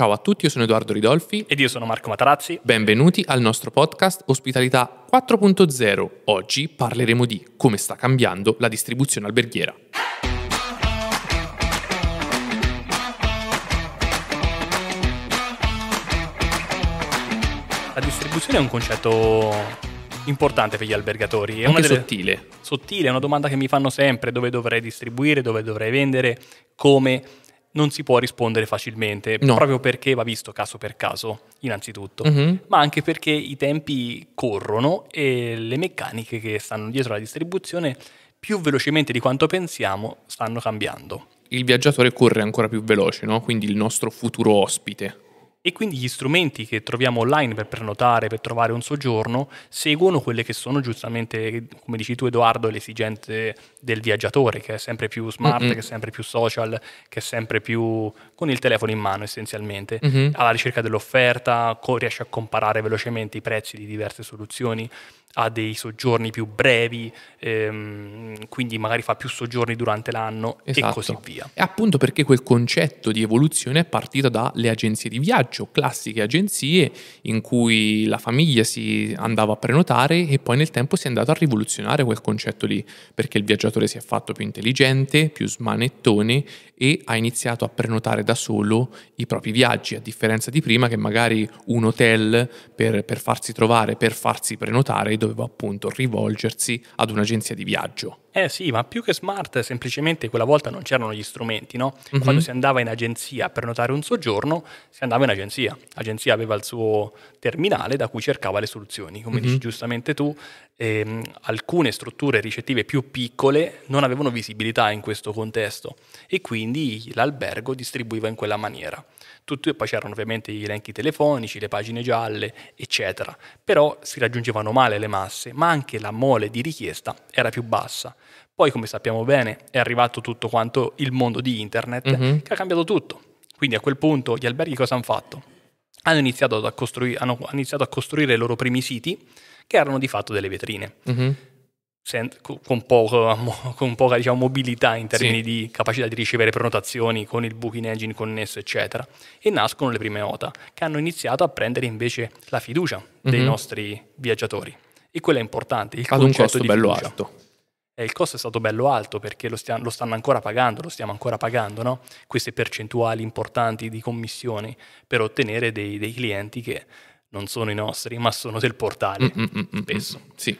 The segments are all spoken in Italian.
Ciao a tutti, io sono Edoardo Ridolfi. Ed io sono Marco Matarazzi. Benvenuti al nostro podcast Ospitalità 4.0. Oggi parleremo di come sta cambiando la distribuzione alberghiera. La distribuzione è un concetto importante per gli albergatori. È Anche una delle... sottile. Sottile, è una domanda che mi fanno sempre, dove dovrei distribuire, dove dovrei vendere, come non si può rispondere facilmente, no. proprio perché va visto caso per caso, innanzitutto, mm-hmm. ma anche perché i tempi corrono e le meccaniche che stanno dietro la distribuzione più velocemente di quanto pensiamo stanno cambiando. Il viaggiatore corre ancora più veloce, no? quindi il nostro futuro ospite e quindi gli strumenti che troviamo online per prenotare, per trovare un soggiorno, seguono quelle che sono giustamente, come dici tu Edoardo, le esigenze del viaggiatore, che è sempre più smart, mm-hmm. che è sempre più social, che è sempre più con il telefono in mano essenzialmente, mm-hmm. alla ricerca dell'offerta, co- riesce a comparare velocemente i prezzi di diverse soluzioni ha dei soggiorni più brevi, ehm, quindi magari fa più soggiorni durante l'anno esatto. e così via. E appunto perché quel concetto di evoluzione è partito dalle agenzie di viaggio, classiche agenzie in cui la famiglia si andava a prenotare e poi nel tempo si è andato a rivoluzionare quel concetto lì, perché il viaggiatore si è fatto più intelligente, più smanettone e ha iniziato a prenotare da solo i propri viaggi, a differenza di prima che magari un hotel per, per farsi trovare, per farsi prenotare, doveva appunto rivolgersi ad un'agenzia di viaggio. Eh sì, ma più che smart, semplicemente quella volta non c'erano gli strumenti, no? Mm-hmm. Quando si andava in agenzia per notare un soggiorno, si andava in agenzia. L'agenzia aveva il suo terminale da cui cercava le soluzioni. Come mm-hmm. dici mhm. giustamente tu, ehm, alcune strutture ricettive più piccole non avevano visibilità in questo contesto e quindi l'albergo distribuiva in quella maniera tutto, poi c'erano ovviamente gli elenchi telefonici, le pagine gialle, eccetera, però si raggiungevano male le masse, ma anche la mole di richiesta era più bassa. Poi, come sappiamo bene, è arrivato tutto quanto il mondo di internet mm-hmm. che mhm. ha cambiato tutto. Quindi a quel punto gli alberghi cosa hanno fatto? Hanno iniziato, costrui- hanno iniziato a costruire i loro primi siti, che erano di fatto delle vetrine. Mm-hmm con, poco, con poca diciamo, mobilità in termini sì. di capacità di ricevere prenotazioni con il booking engine connesso, eccetera. E nascono le prime OTA, che hanno iniziato a prendere invece la fiducia dei mm-hmm. nostri viaggiatori. E quello è importante, il Ad un costo bello fiducia. alto. E eh, il costo è stato bello alto perché lo, stia- lo, stanno ancora pagando, lo stiamo ancora pagando, no? queste percentuali importanti di commissioni per ottenere dei, dei clienti che non sono i nostri, ma sono del portale, mm-hmm. spesso. Sì.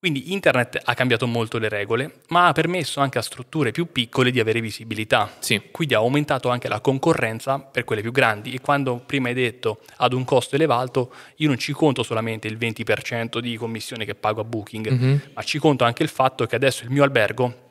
Quindi internet ha cambiato molto le regole, ma ha permesso anche a strutture più piccole di avere visibilità. Sì. Quindi ha aumentato anche la concorrenza per quelle più grandi e quando prima hai detto ad un costo elevato, io non ci conto solamente il 20% di commissione che pago a Booking, mm-hmm. ma ci conto anche il fatto che adesso il mio albergo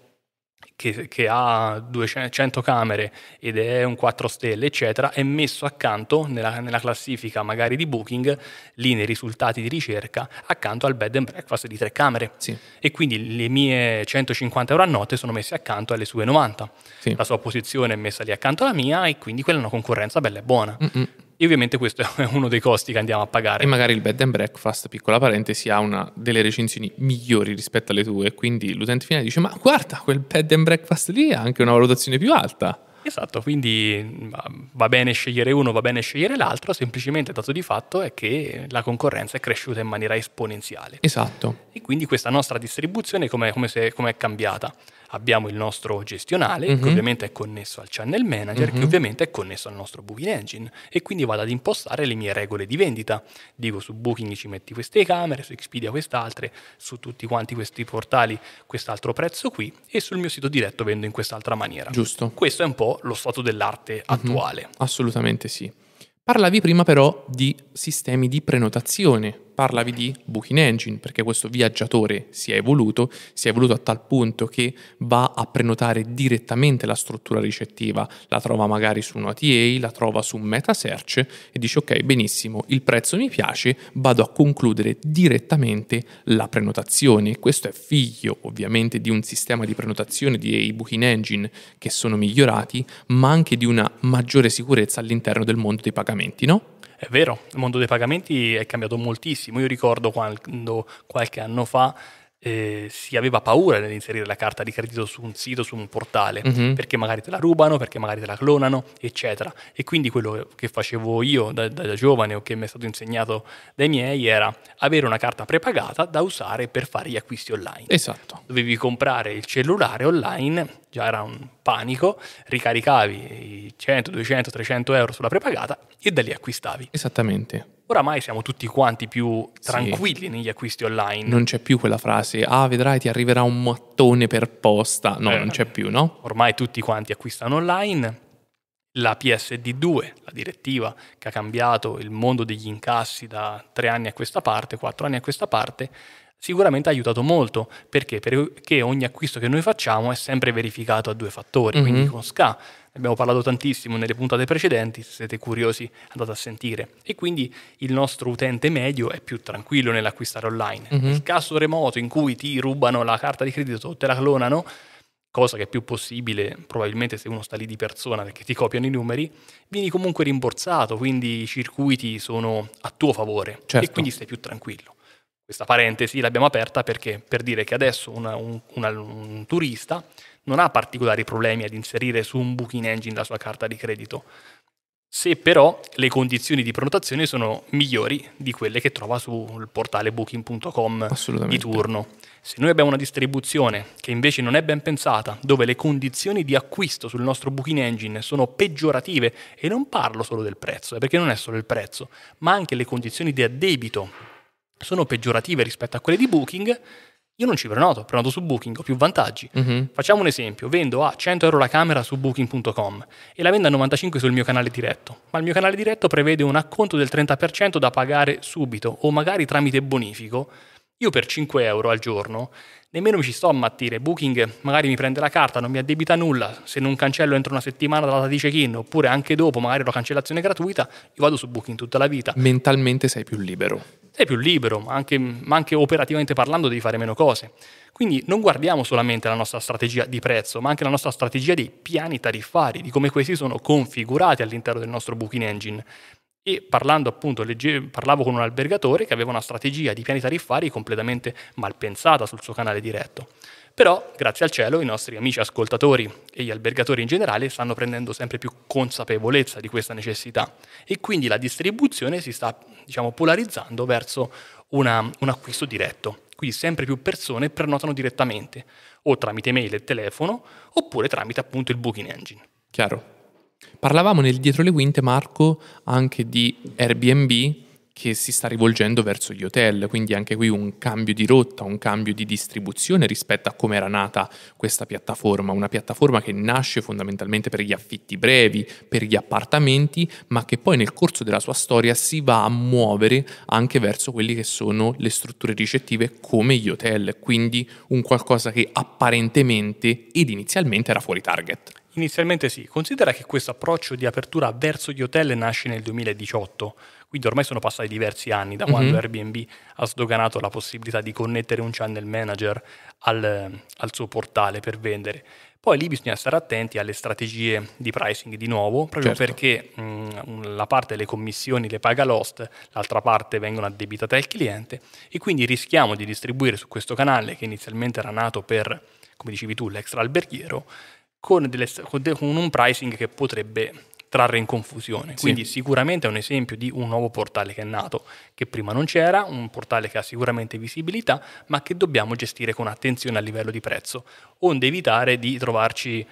che, che ha 200 camere ed è un 4 stelle, eccetera, è messo accanto nella, nella, classifica magari di Booking, lì nei risultati di ricerca, accanto al bed and breakfast di tre camere. Sì. E quindi le mie 150 euro a notte sono messe accanto alle sue 90. Sì. La sua posizione è messa lì accanto alla mia e quindi quella è una concorrenza bella e buona. Mm-mm e ovviamente questo è uno dei costi che andiamo a pagare. E magari il bed and breakfast, piccola parentesi, ha una delle recensioni migliori rispetto alle tue, quindi l'utente finale dice ma guarda quel bed and breakfast lì ha anche una valutazione più alta. Esatto, quindi mm, va bene scegliere uno, va bene scegliere l'altro, semplicemente dato di fatto è che la concorrenza è cresciuta in maniera esponenziale. Esatto. E quindi questa nostra distribuzione come, come, se, come è cambiata? abbiamo il nostro gestionale, mm-hmm. che mhm. ovviamente è connesso al channel manager, mm-hmm. che mhm. ovviamente è connesso al nostro booking engine, e quindi vado ad impostare le mie regole di vendita. Dico su Booking ci metti queste camere, su Expedia quest'altre, su tutti quanti questi portali quest'altro prezzo qui, e sul mio sito diretto vendo in quest'altra maniera. Giusto. Questo è un po' lo stato dell'arte mm-hmm. attuale. Assolutamente sì. Parlavi prima però di sistemi di prenotazione parlavi di Booking Engine, perché questo viaggiatore si è evoluto, si è evoluto a tal punto che va a prenotare direttamente la struttura ricettiva, la trova magari su un OTA, la trova su un metasearch e dice ok benissimo, il prezzo mi piace, vado a concludere direttamente la prenotazione. Questo è figlio ovviamente di un sistema di prenotazione di Booking Engine che sono migliorati, ma anche di una maggiore sicurezza all'interno del mondo dei pagamenti, no? È vero, il mondo dei pagamenti è cambiato moltissimo. Io ricordo quando qualche anno fa eh, si aveva paura nell'inserire la carta di credito su un sito, su un portale, mm-hmm. perché magari te la rubano, perché magari te la clonano, eccetera. E quindi quello che facevo io da, da, da, giovane o che mi è stato insegnato dai miei era avere una carta prepagata da usare per fare gli acquisti online. Esatto. Dovevi comprare il cellulare online già era un panico, ricaricavi 100, 200, 300 euro sulla prepagata e da lì acquistavi. Esattamente. Oramai siamo tutti quanti più tranquilli sì. negli acquisti online. Non c'è più quella frase, ah vedrai ti arriverà un mattone per posta. No, eh, non c'è più, no? Ormai tutti quanti acquistano online. La PSD2, la direttiva che ha cambiato il mondo degli incassi da tre anni a questa parte, quattro anni a questa parte, sicuramente ha aiutato molto perché? perché ogni acquisto che noi facciamo è sempre verificato a due fattori, mm-hmm. quindi con SCA abbiamo parlato tantissimo nelle puntate precedenti, se siete curiosi andate a sentire. E quindi il nostro utente medio è più tranquillo nell'acquistare online. mm hmm Nel caso remoto in cui ti rubano la carta di credito o te la clonano, cosa che è più possibile probabilmente se uno sta lì di persona perché ti copiano i numeri, vieni comunque rimborsato, quindi i circuiti sono a tuo favore certo. e quindi stai più tranquillo. Questa parentesi l'abbiamo aperta perché, per dire che adesso una, un, una, un turista non ha particolari problemi ad inserire su un booking engine la sua carta di credito, se però le condizioni di prenotazione sono migliori di quelle che trova sul portale booking.com di turno. Se noi abbiamo una distribuzione che invece non è ben pensata, dove le condizioni di acquisto sul nostro booking engine sono peggiorative, e non parlo solo del prezzo, eh, perché non è solo il prezzo, ma anche le condizioni di addebito sono peggiorative rispetto a quelle di Booking, io non ci prenoto, prenoto su Booking, ho più vantaggi. Mm-hmm. Facciamo un esempio, vendo a 100 euro la camera su booking.com e la vendo a 95 sul mio canale diretto, ma il mio canale diretto prevede un acconto del 30% da pagare subito o magari tramite bonifico io per 5 euro al giorno nemmeno mi ci sto a mattire. Booking magari mi prende la carta, non mi addebita nulla, se non cancello entro una settimana dalla data di check-in, oppure anche dopo, magari la cancellazione gratuita, io vado su Booking tutta la vita. Mentalmente sei più libero. Sei più libero, ma anche, ma anche operativamente parlando devi fare meno cose. Quindi non guardiamo solamente la nostra strategia di prezzo, ma anche la nostra strategia dei piani tariffari, di come questi sono configurati all'interno del nostro Booking Engine. E parlando appunto, legge, parlavo con un albergatore che aveva una strategia di piani tariffari completamente malpensata sul suo canale diretto. Però, grazie al cielo, i nostri amici ascoltatori e gli albergatori in generale stanno prendendo sempre più consapevolezza di questa necessità e quindi la distribuzione si sta diciamo, polarizzando verso una, un acquisto diretto. Quindi sempre più persone prenotano direttamente, o tramite mail e telefono, oppure tramite appunto il booking engine. Chiaro. Parlavamo nel dietro le quinte, Marco, anche di Airbnb che si sta rivolgendo verso gli hotel, quindi anche qui un cambio di rotta, un cambio di distribuzione rispetto a come era nata questa piattaforma, una piattaforma che nasce fondamentalmente per gli affitti brevi, per gli appartamenti, ma che poi nel corso della sua storia si va a muovere anche verso quelle che sono le strutture ricettive come gli hotel, quindi un qualcosa che apparentemente ed inizialmente era fuori target. Inizialmente sì, considera che questo approccio di apertura verso gli hotel nasce nel 2018, quindi ormai sono passati diversi anni da quando mm-hmm. Airbnb ha sdoganato la possibilità di connettere un channel manager al, al suo portale per vendere. Poi lì bisogna stare attenti alle strategie di pricing di nuovo, proprio certo. perché mh, mm, la parte delle commissioni le paga l'host, l'altra parte vengono addebitate al cliente e quindi rischiamo di distribuire su questo canale che inizialmente era nato per, come dicevi tu, l'extra alberghiero, con, delle, con, de, con un pricing che potrebbe trarre in confusione. Quindi sicuramente è un esempio di un nuovo portale che è nato, che prima non c'era, un portale che ha sicuramente visibilità, ma che dobbiamo gestire con attenzione a livello di prezzo, onde evitare di trovarci,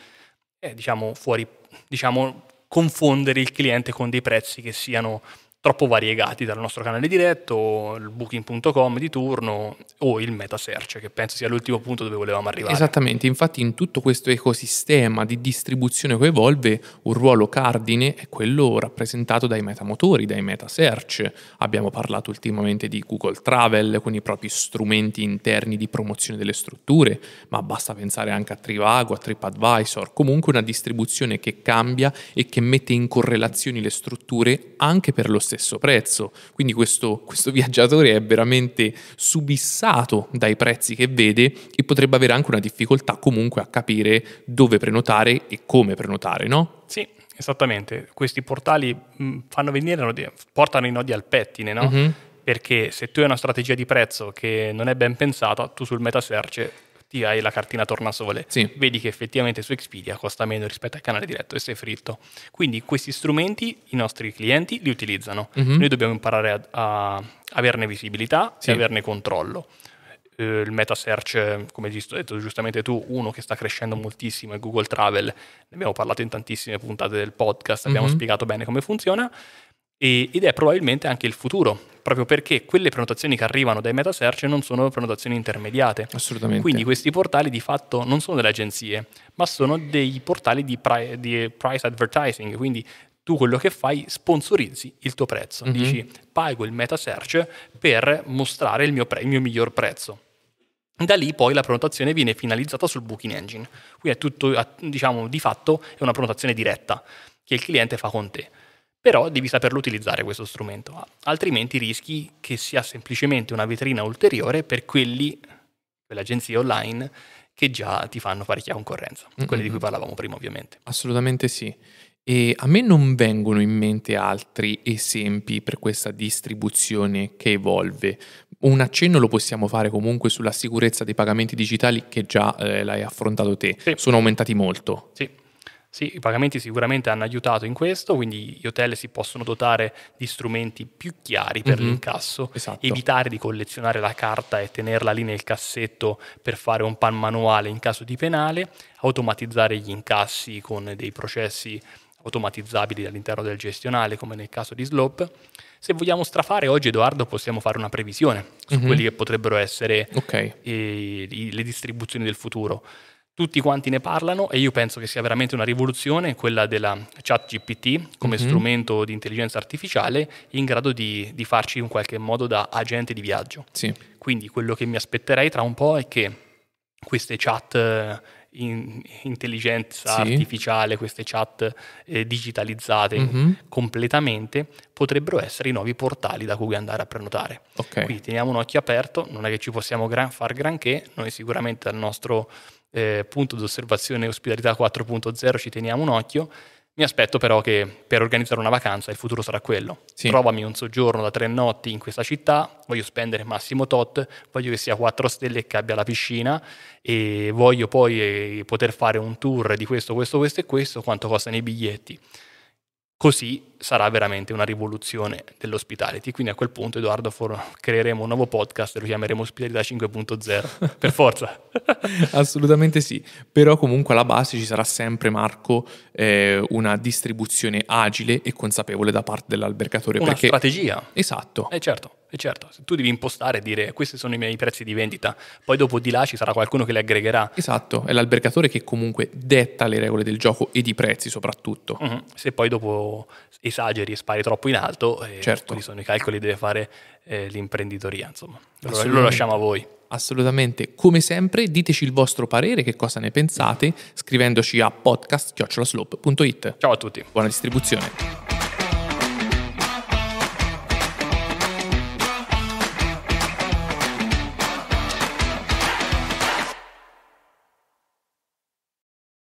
eh, diciamo, fuori, diciamo, confondere il cliente con dei prezzi che siano troppo variegati dal nostro canale diretto, il booking.com di turno o il metasearch, che penso sia l'ultimo punto dove volevamo arrivare. Esattamente, infatti in tutto questo ecosistema di distribuzione che evolve, un ruolo cardine è quello rappresentato dai metamotori, dai metasearch. Abbiamo parlato ultimamente di Google Travel con i propri strumenti interni di promozione delle strutture, ma basta pensare anche a Trivago, a TripAdvisor, comunque una distribuzione che cambia e che mette in correlazione le strutture anche per lo stesso stesso prezzo. Quindi questo, questo viaggiatore è veramente subissato dai prezzi che vede e potrebbe avere anche una difficoltà comunque a capire dove prenotare e come prenotare, no? Sì, Esattamente, questi portali mm, fanno venire portano i nodi al pettine, no? Uh-huh. Perché se tu hai una strategia di prezzo che non è ben pensata, tu sul metasearch ti hai la cartina tornasole, sì. vedi che effettivamente su Expedia costa meno rispetto al canale diretto e sei fritto. Quindi questi strumenti i nostri clienti li utilizzano. Mm-hmm. Noi dobbiamo imparare a, a averne visibilità sì. e averne controllo eh, il meta search, come hai detto giustamente tu, uno che sta crescendo moltissimo è Google Travel, ne abbiamo parlato in tantissime puntate del podcast, abbiamo mm-hmm. spiegato bene come funziona, e, ed è probabilmente anche il futuro, proprio perché quelle prenotazioni che arrivano dai metasearch non sono prenotazioni intermediate. Assolutamente. Quindi questi portali di fatto non sono delle agenzie, ma sono dei portali di, pri- di price advertising, quindi tu quello che fai sponsorizzi il tuo prezzo, mm-hmm. dici pago il metasearch per mostrare il mio, pre- il mio miglior prezzo. Da lì poi la prenotazione viene finalizzata sul booking engine, Qui è tutto, diciamo, di fatto è una prenotazione diretta che il cliente fa con te però devi saperlo utilizzare questo strumento, altrimenti rischi che sia semplicemente una vetrina ulteriore per quelli, quelle agenzie online che già ti fanno fare parecchia concorrenza, mm-hmm. quelle di mm, cui mm. parlavamo prima ovviamente. Assolutamente sì. E a me non vengono in mente altri esempi per questa distribuzione che evolve. Un accenno lo possiamo fare comunque sulla sicurezza dei pagamenti digitali che già eh, l'hai affrontato te. Sì. Sono aumentati molto. Sì sì, i pagamenti sicuramente hanno aiutato in questo, quindi gli hotel si possono dotare di strumenti più chiari per mm-hmm. l'incasso, esatto. evitare di collezionare la carta e tenerla lì nel cassetto per fare un pan manuale in caso di penale, automatizzare gli incassi con dei processi automatizzabili all'interno del gestionale, come nel caso di Slope. Se vogliamo strafare oggi, Edoardo, possiamo fare una previsione su mm-hmm. quelli che potrebbero essere okay. eh, le distribuzioni del futuro tutti quanti ne parlano e io penso che sia veramente una rivoluzione quella della chat GPT come mm-hmm. strumento di intelligenza artificiale in grado di, di, farci in qualche modo da agente di viaggio. Sì. Quindi quello che mi aspetterei tra un po' è che queste chat eh, in, intelligenza sì. artificiale, queste chat eh, digitalizzate mm-hmm. completamente, potrebbero essere i nuovi portali da cui andare a prenotare. Okay. Quindi teniamo un occhio aperto, non è che ci possiamo gran, far granché, noi sicuramente al nostro eh, punto d'osservazione ospitalità 4.0 ci teniamo un occhio. Mi aspetto però che per organizzare una vacanza il futuro sarà quello. Sì. Trovami un soggiorno da tre notti in questa città, voglio spendere massimo tot, voglio che sia 4 stelle e che abbia la piscina e voglio poi eh, poter fare un tour di questo, questo, questo e questo, quanto costano i biglietti. Così sarà veramente una rivoluzione dell'ospitality. Quindi a quel punto, Edoardo, creeremo un nuovo podcast e lo chiameremo Ospitalità 5.0, per forza. Assolutamente sì, però comunque alla base ci sarà sempre, Marco, eh, una distribuzione agile e consapevole da parte dell'albergatore. Una perché... strategia. Esatto. Eh certo. E certo, se tu devi impostare e dire questi sono i miei prezzi di vendita, poi dopo di là ci sarà qualcuno che li aggregherà. Esatto, è l'albergatore che comunque detta le regole del gioco e di prezzi soprattutto. Mm-hmm. Se poi dopo esageri e spari troppo in alto, eh, certo. quali sono i calcoli che deve fare eh, l'imprenditoria, insomma. Lo lasciamo a voi. Assolutamente, come sempre diteci il vostro parere, che cosa ne pensate, scrivendoci a podcast.it. Ciao a tutti. Buona distribuzione.